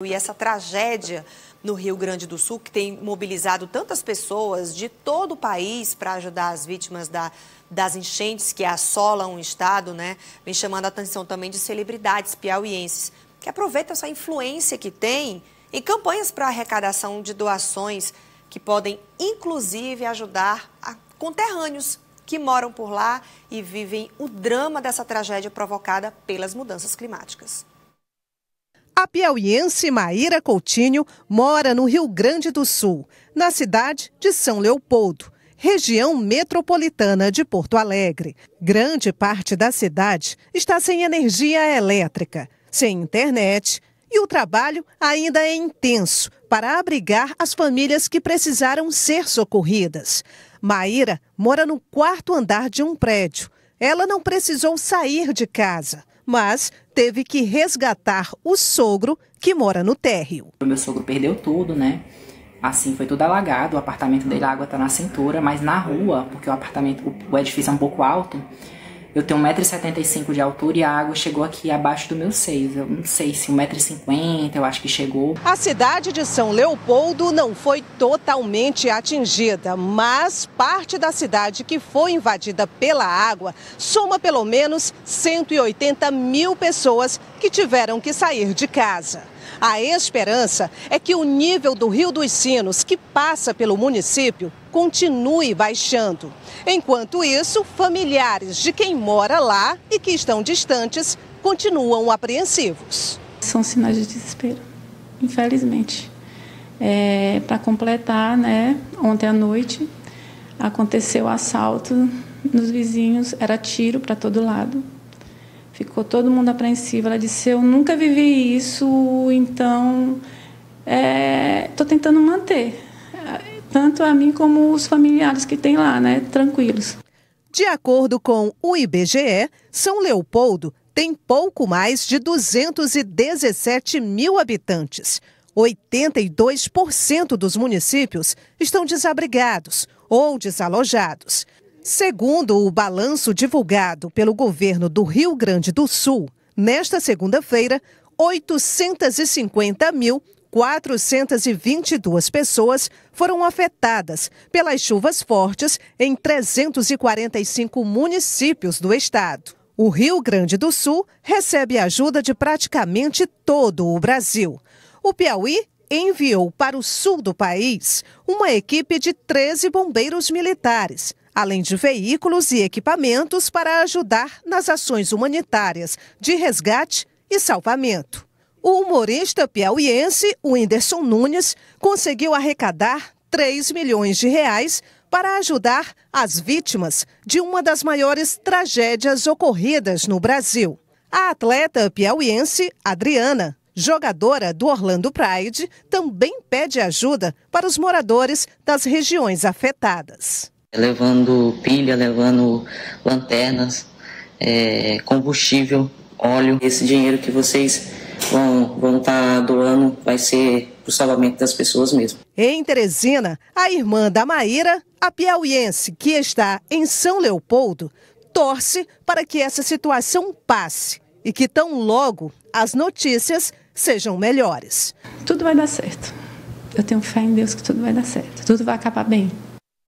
E essa tragédia no Rio Grande do Sul, que tem mobilizado tantas pessoas de todo o país para ajudar as vítimas da, das enchentes que assolam o Estado, né? Vem chamando a atenção também de celebridades piauienses, que aproveitam essa influência que tem em campanhas para arrecadação de doações, que podem inclusive ajudar a conterrâneos que moram por lá e vivem o drama dessa tragédia provocada pelas mudanças climáticas. A piauiense Maíra Coutinho mora no Rio Grande do Sul, na cidade de São Leopoldo, região metropolitana de Porto Alegre. Grande parte da cidade está sem energia elétrica, sem internet e o trabalho ainda é intenso para abrigar as famílias que precisaram ser socorridas. Maíra mora no quarto andar de um prédio. Ela não precisou sair de casa mas teve que resgatar o sogro que mora no térreo. O meu sogro perdeu tudo, né? Assim, foi tudo alagado, o apartamento dele, a água tá na cintura, mas na rua, porque o apartamento, o edifício é um pouco alto, eu tenho 1,75m de altura e a água chegou aqui abaixo do meu seio. Eu não sei se 1,50m, eu acho que chegou. A cidade de São Leopoldo não foi totalmente atingida, mas parte da cidade que foi invadida pela água soma pelo menos 180 mil pessoas que tiveram que sair de casa. A esperança é que o nível do Rio dos Sinos, que passa pelo município, continue baixando. Enquanto isso, familiares de quem mora lá e que estão distantes continuam apreensivos. São sinais de desespero, infelizmente. É, Para completar, né, ontem à noite aconteceu assalto nos vizinhos, era tiro para todo lado. Ficou todo mundo apreensivo. Ela disse: Eu nunca vivi isso, então estou é, tentando manter, tanto a mim como os familiares que tem lá, né, tranquilos. De acordo com o IBGE, São Leopoldo tem pouco mais de 217 mil habitantes. 82% dos municípios estão desabrigados ou desalojados. Segundo o balanço divulgado pelo governo do Rio Grande do Sul, nesta segunda-feira, 850.422 pessoas foram afetadas pelas chuvas fortes em 345 municípios do estado. O Rio Grande do Sul recebe ajuda de praticamente todo o Brasil. O Piauí enviou para o sul do país uma equipe de 13 bombeiros militares além de veículos e equipamentos para ajudar nas ações humanitárias de resgate e salvamento. O humorista piauiense Whindersson Nunes conseguiu arrecadar 3 milhões de reais para ajudar as vítimas de uma das maiores tragédias ocorridas no Brasil. A atleta piauiense Adriana, jogadora do Orlando Pride, também pede ajuda para os moradores das regiões afetadas levando pilha, levando lanternas, é, combustível, óleo. Esse dinheiro que vocês vão estar tá doando vai ser para o salvamento das pessoas mesmo. Em Teresina, a irmã da Maíra, a piauiense que está em São Leopoldo, torce para que essa situação passe e que tão logo as notícias sejam melhores. Tudo vai dar certo. Eu tenho fé em Deus que tudo vai dar certo. Tudo vai acabar bem.